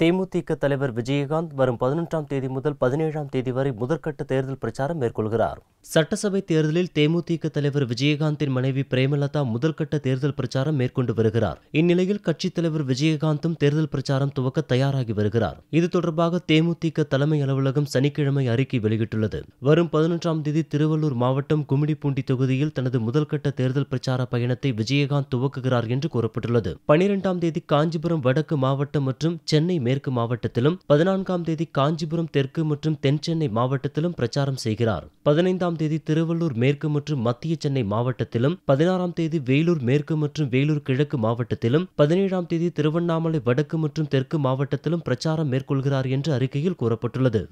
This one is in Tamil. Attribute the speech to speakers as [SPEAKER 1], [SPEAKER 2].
[SPEAKER 1] தேமுதிக தலைவர் விஜயகாந்த் வரும் பதினொன்றாம் தேதி முதல் பதினேழாம் தேதி வரை முதற்கட்ட தேர்தல் பிரச்சாரம் மேற்கொள்கிறார் சட்டசபை தேர்தலில் தேமுதிக தலைவர் விஜயகாந்தின் மனைவி பிரேமலதா முதல்கட்ட தேர்தல் பிரச்சாரம் மேற்கொண்டு வருகிறார் இந்நிலையில் கட்சித் தலைவர் விஜயகாந்தும் தேர்தல் பிரச்சாரம் துவக்க தயாராகி வருகிறார் இது தொடர்பாக தேமுதிக தலைமை அலுவலகம் சனிக்கிழமை அறிக்கை வெளியிட்டுள்ளது வரும் பதினொன்றாம் தேதி திருவள்ளூர் மாவட்டம் கும்மிடிப்பூண்டி தொகுதியில் தனது முதல்கட்ட தேர்தல் பிரச்சார பயணத்தை விஜயகாந்த் துவக்குகிறார் என்று கூறப்பட்டுள்ளது பனிரெண்டாம் தேதி காஞ்சிபுரம் வடக்கு மாவட்டம் மற்றும் சென்னை மேற்கு மாவட்டத்திலும் பதினான்காம் தேதி காஞ்சிபுரம் தெற்கு மற்றும் தென் சென்னை மாவட்டத்திலும் பிரச்சாரம் செய்கிறார் பதினைந்தாம் பதினாறாம் தேதி திருவள்ளூர் மேற்கு மற்றும் மத்திய சென்னை மாவட்டத்திலும் பதினாறாம் தேதி வேலூர் மேற்கு மற்றும் வேலூர் கிழக்கு மாவட்டத்திலும் பதினேழாம் தேதி திருவண்ணாமலை வடக்கு மற்றும் தெற்கு மாவட்டத்திலும் பிரச்சாரம் மேற்கொள்கிறார் என்று அறிக்கையில் கூறப்பட்டுள்ளது